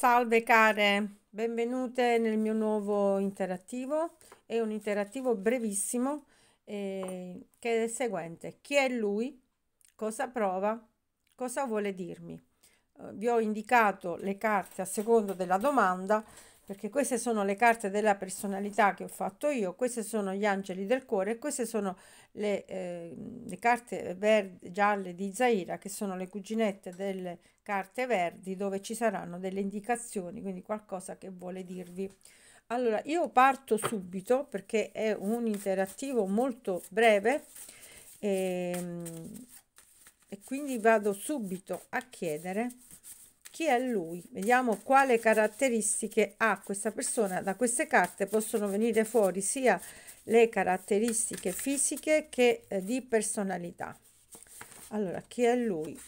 Salve care, benvenute nel mio nuovo interattivo. È un interattivo brevissimo eh, che è il seguente. Chi è lui? Cosa prova? Cosa vuole dirmi? Eh, vi ho indicato le carte a secondo della domanda perché queste sono le carte della personalità che ho fatto io, questi sono gli angeli del cuore e queste sono le, eh, le carte verde, gialle di Zaira che sono le cuginette delle carte verdi dove ci saranno delle indicazioni, quindi qualcosa che vuole dirvi. Allora io parto subito perché è un interattivo molto breve e, ehm, e quindi vado subito a chiedere chi è lui vediamo quale caratteristiche ha questa persona da queste carte possono venire fuori sia le caratteristiche fisiche che eh, di personalità allora chi è lui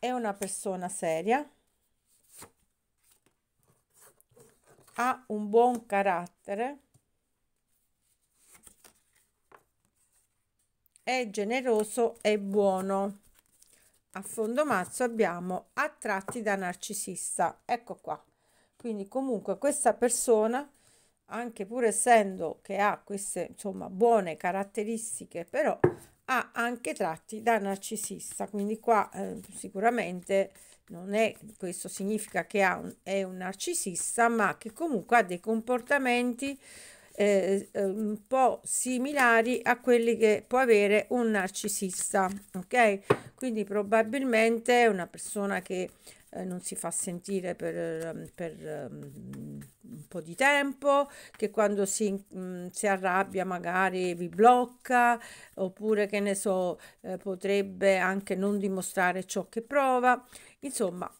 è una persona seria ha un buon carattere è generoso e buono a fondo mazzo abbiamo attratti da narcisista ecco qua quindi comunque questa persona anche pur essendo che ha queste insomma buone caratteristiche però ha anche tratti da narcisista quindi qua eh, sicuramente non è questo significa che un, è un narcisista ma che comunque ha dei comportamenti eh, eh, eh, un po' similari a quelli che può avere un narcisista, ok? Quindi probabilmente una persona che eh, non si fa sentire per, ehm, per um, un po' di tempo, che quando si, mh, mm, si, arrabbia magari vi blocca, oppure che ne so, eh, potrebbe anche non dimostrare ciò che prova. Insomma,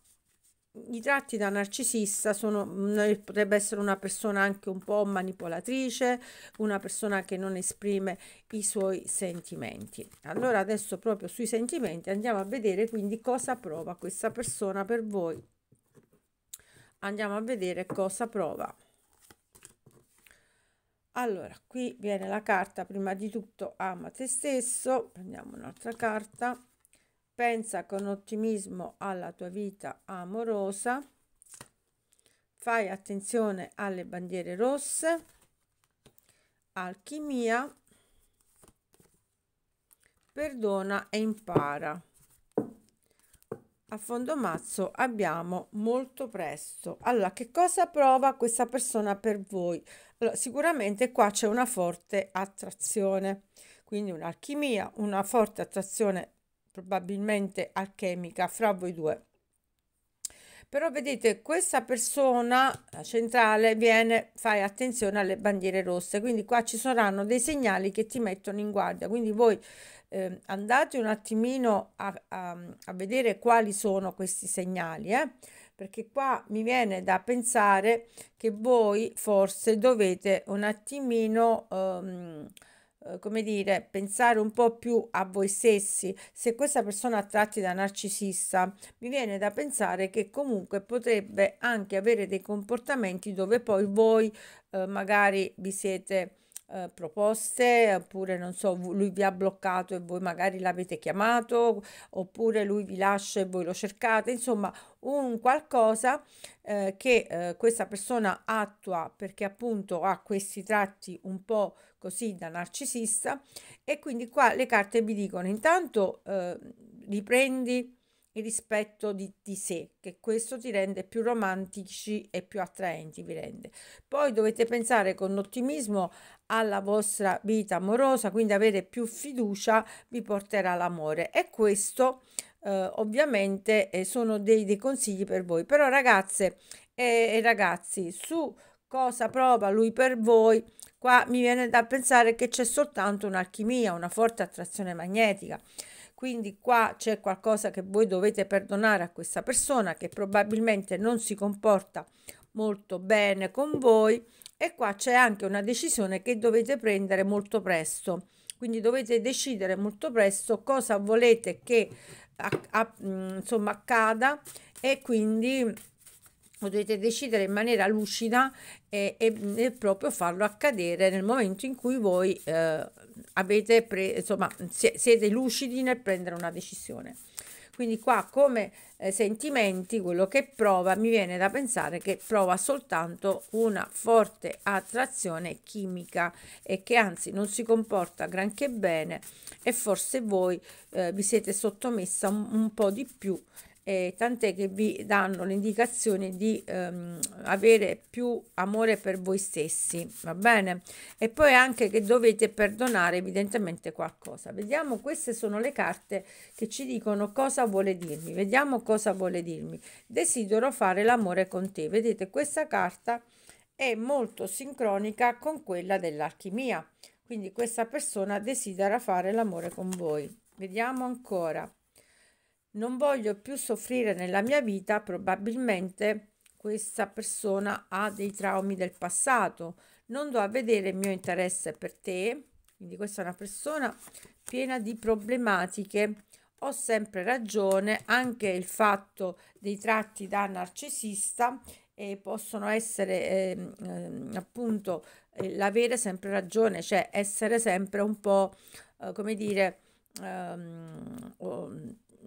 i tratti da narcisista sono, mm, eh, potrebbe essere una persona anche un po' manipolatrice, una persona che non esprime i suoi sentimenti. Allora adesso proprio sui sentimenti andiamo a vedere quindi cosa prova questa persona per voi. Andiamo a vedere cosa prova. Allora, qui viene la carta prima di tutto ama te stesso, prendiamo un'altra carta pensa con ottimismo alla tua vita amorosa, fai attenzione alle bandiere rosse, alchimia, perdona e impara. A fondo mazzo abbiamo molto presto. Allora, che cosa prova questa persona per voi? Allora, sicuramente qua c'è una forte attrazione, quindi un'alchimia, una forte attrazione probabilmente alchemica fra voi due. Però vedete, questa persona centrale viene, fai attenzione alle bandiere rosse, quindi qua ci saranno dei segnali che ti mettono in guardia, quindi voi eh, andate un attimino a, a, a, vedere quali sono questi segnali, eh? perché qua mi viene da pensare che voi forse dovete un attimino... Ehm, eh, come dire, pensare un po' più a voi stessi, se questa persona ha tratti da narcisista, mi viene da pensare che comunque potrebbe anche avere dei comportamenti dove poi voi eh, magari vi siete eh, proposte oppure non so lui vi ha bloccato e voi magari l'avete chiamato oppure lui vi lascia e voi lo cercate insomma un qualcosa eh, che eh, questa persona attua perché appunto ha questi tratti un po' così da narcisista e quindi qua le carte vi dicono intanto eh, riprendi il rispetto di, di, sé, che questo ti rende più romantici e più attraenti, vi rende. Poi dovete pensare con ottimismo alla vostra vita amorosa, quindi avere più fiducia vi porterà l'amore e questo eh, ovviamente eh, sono dei, dei, consigli per voi. Però ragazze e, e ragazzi, su cosa prova lui per voi, qua mi viene da pensare che c'è soltanto un'alchimia, una forte attrazione magnetica. Quindi qua c'è qualcosa che voi dovete perdonare a questa persona che probabilmente non si comporta molto bene con voi e qua c'è anche una decisione che dovete prendere molto presto. Quindi dovete decidere molto presto cosa volete che a, a, mm, insomma, accada e quindi potete decidere in maniera lucida e, e, e, proprio farlo accadere nel momento in cui voi eh, avete pre, insomma, siete lucidi nel prendere una decisione. Quindi qua come eh, sentimenti, quello che prova, mi viene da pensare che prova soltanto una forte attrazione chimica e che anzi non si comporta granché bene e forse voi eh, vi siete sottomessa un, un po' di più eh, tant'è che vi danno l'indicazione di ehm, avere più amore per voi stessi, va bene? E poi anche che dovete perdonare evidentemente qualcosa. Vediamo, queste sono le carte che ci dicono cosa vuole dirmi. Vediamo cosa vuole dirmi. Desidero fare l'amore con te. Vedete, questa carta è molto sincronica con quella dell'alchimia. Quindi questa persona desidera fare l'amore con voi. Vediamo ancora non voglio più soffrire nella mia vita, probabilmente questa persona ha dei traumi del passato, non do a vedere il mio interesse per te, quindi questa è una persona piena di problematiche, ho sempre ragione, anche il fatto dei tratti da narcisista e possono essere ehm, ehm, eh, eh, appunto l'avere sempre ragione, cioè essere sempre un po' eh, come dire ehm,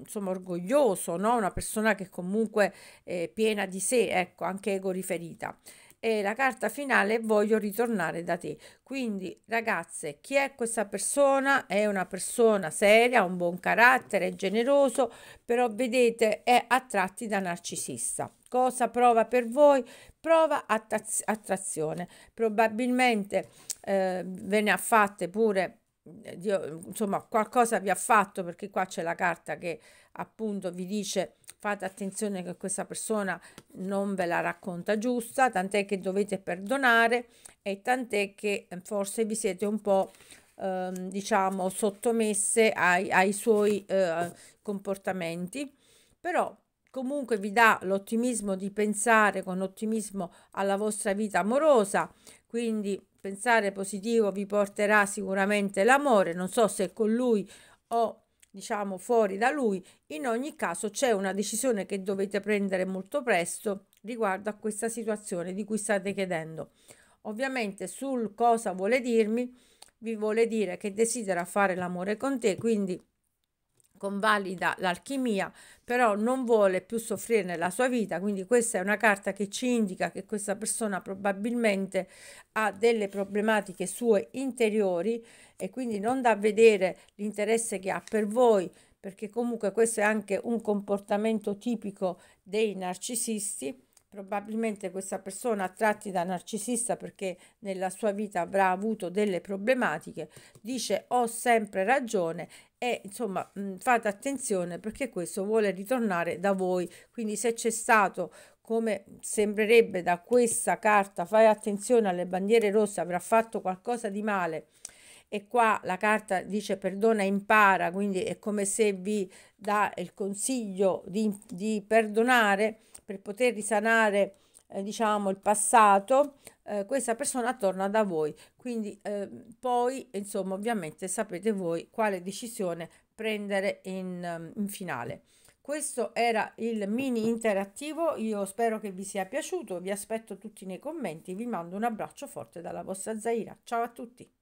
insomma, orgoglioso, no? una persona che comunque è piena di sé, ecco, anche ego riferita. E la carta finale è voglio ritornare da te. Quindi, ragazze, chi è questa persona? È una persona seria, un buon carattere, è generoso, però vedete, è attratti da narcisista. Cosa prova per voi? Prova attrazione. Probabilmente eh, ve ne ha fatte pure eh, Dio, insomma, qualcosa vi ha fatto perché qua c'è la carta che appunto vi dice fate attenzione che questa persona non ve la racconta giusta, tant'è che dovete perdonare e tant'è che eh, forse vi siete un po' ehm, diciamo sottomesse ai, ai suoi eh, comportamenti, però comunque vi dà l'ottimismo di pensare con ottimismo alla vostra vita amorosa, quindi pensare positivo vi porterà sicuramente l'amore, non so se con lui o diciamo fuori da lui, in ogni caso c'è una decisione che dovete prendere molto presto riguardo a questa situazione di cui state chiedendo. Ovviamente sul cosa vuole dirmi, vi vuole dire che desidera fare l'amore con te, quindi convalida l'alchimia, però non vuole più soffrire nella sua vita, quindi questa è una carta che ci indica che questa persona probabilmente ha delle problematiche sue interiori e quindi non da vedere l'interesse che ha per voi, perché comunque questo è anche un comportamento tipico dei narcisisti probabilmente questa persona tratti da narcisista perché nella sua vita avrà avuto delle problematiche, dice ho sempre ragione e insomma fate attenzione perché questo vuole ritornare da voi, quindi se c'è stato come sembrerebbe da questa carta, fai attenzione alle bandiere rosse, avrà fatto qualcosa di male e qua la carta dice perdona impara, quindi è come se vi dà il consiglio di, di perdonare per poter risanare eh, diciamo il passato eh, questa persona torna da voi quindi eh, poi insomma ovviamente sapete voi quale decisione prendere in, ehm, in finale questo era il mini interattivo io spero che vi sia piaciuto vi aspetto tutti nei commenti vi mando un abbraccio forte dalla vostra Zaira ciao a tutti